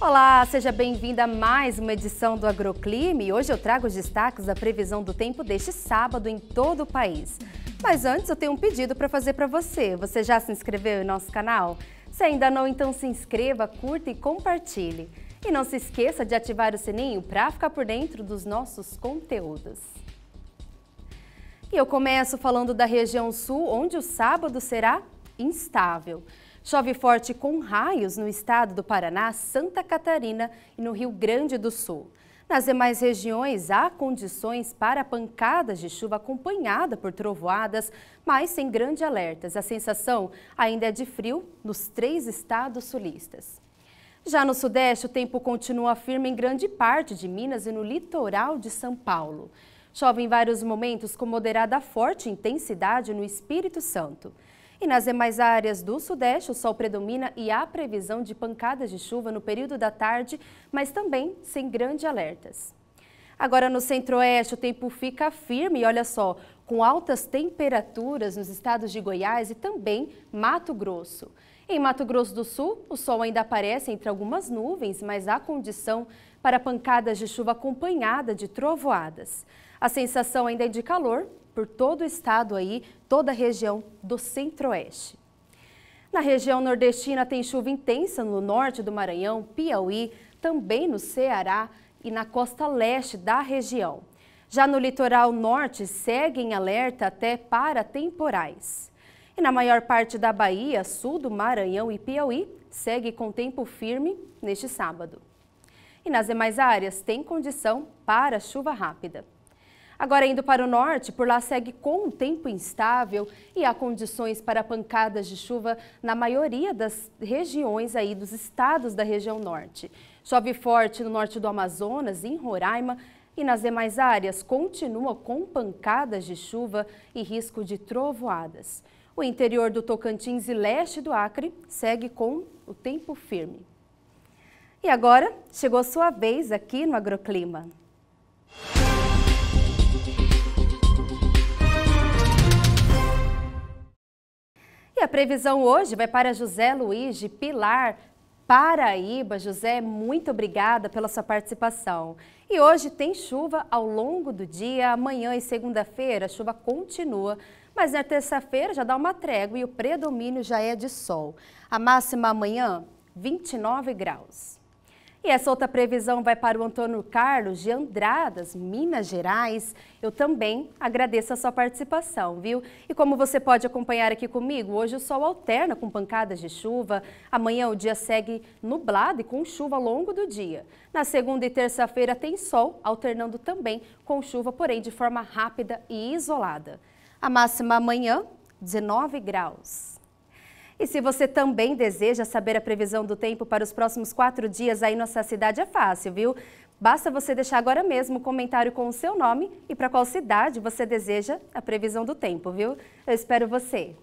Olá, seja bem-vinda a mais uma edição do Agroclime. Hoje eu trago os destaques da previsão do tempo deste sábado em todo o país. Mas antes eu tenho um pedido para fazer para você. Você já se inscreveu em nosso canal? Se ainda não, então se inscreva, curta e compartilhe. E não se esqueça de ativar o sininho para ficar por dentro dos nossos conteúdos. E eu começo falando da região sul, onde o sábado será instável. Chove forte com raios no estado do Paraná, Santa Catarina e no Rio Grande do Sul. Nas demais regiões, há condições para pancadas de chuva acompanhada por trovoadas, mas sem grandes alertas. A sensação ainda é de frio nos três estados sulistas. Já no Sudeste, o tempo continua firme em grande parte de Minas e no litoral de São Paulo. Chove em vários momentos com moderada forte intensidade no Espírito Santo. E nas demais áreas do Sudeste, o sol predomina e há previsão de pancadas de chuva no período da tarde, mas também sem grandes alertas. Agora no Centro-Oeste, o tempo fica firme e olha só, com altas temperaturas nos estados de Goiás e também Mato Grosso. Em Mato Grosso do Sul, o sol ainda aparece entre algumas nuvens, mas há condição para pancadas de chuva acompanhada de trovoadas. A sensação ainda é de calor por todo o estado aí, toda a região do centro-oeste. Na região nordestina tem chuva intensa no norte do Maranhão, Piauí, também no Ceará e na costa leste da região. Já no litoral norte, segue em alerta até para temporais. E na maior parte da Bahia, sul do Maranhão e Piauí, segue com tempo firme neste sábado. E nas demais áreas, tem condição para chuva rápida. Agora, indo para o norte, por lá segue com um tempo instável e há condições para pancadas de chuva na maioria das regiões aí dos estados da região norte. Chove forte no norte do Amazonas e em Roraima, e nas demais áreas continua com pancadas de chuva e risco de trovoadas. O interior do Tocantins e leste do Acre segue com o tempo firme. E agora chegou sua vez aqui no Agroclima. a previsão hoje vai para José Luiz de Pilar, Paraíba. José, muito obrigada pela sua participação. E hoje tem chuva ao longo do dia, amanhã e segunda-feira a chuva continua, mas na terça-feira já dá uma trégua e o predomínio já é de sol. A máxima amanhã, 29 graus. E essa outra previsão vai para o Antônio Carlos de Andradas, Minas Gerais. Eu também agradeço a sua participação, viu? E como você pode acompanhar aqui comigo, hoje o sol alterna com pancadas de chuva. Amanhã o dia segue nublado e com chuva ao longo do dia. Na segunda e terça-feira tem sol, alternando também com chuva, porém de forma rápida e isolada. A máxima amanhã, 19 graus. E se você também deseja saber a previsão do tempo para os próximos quatro dias aí nossa cidade, é fácil, viu? Basta você deixar agora mesmo um comentário com o seu nome e para qual cidade você deseja a previsão do tempo, viu? Eu espero você!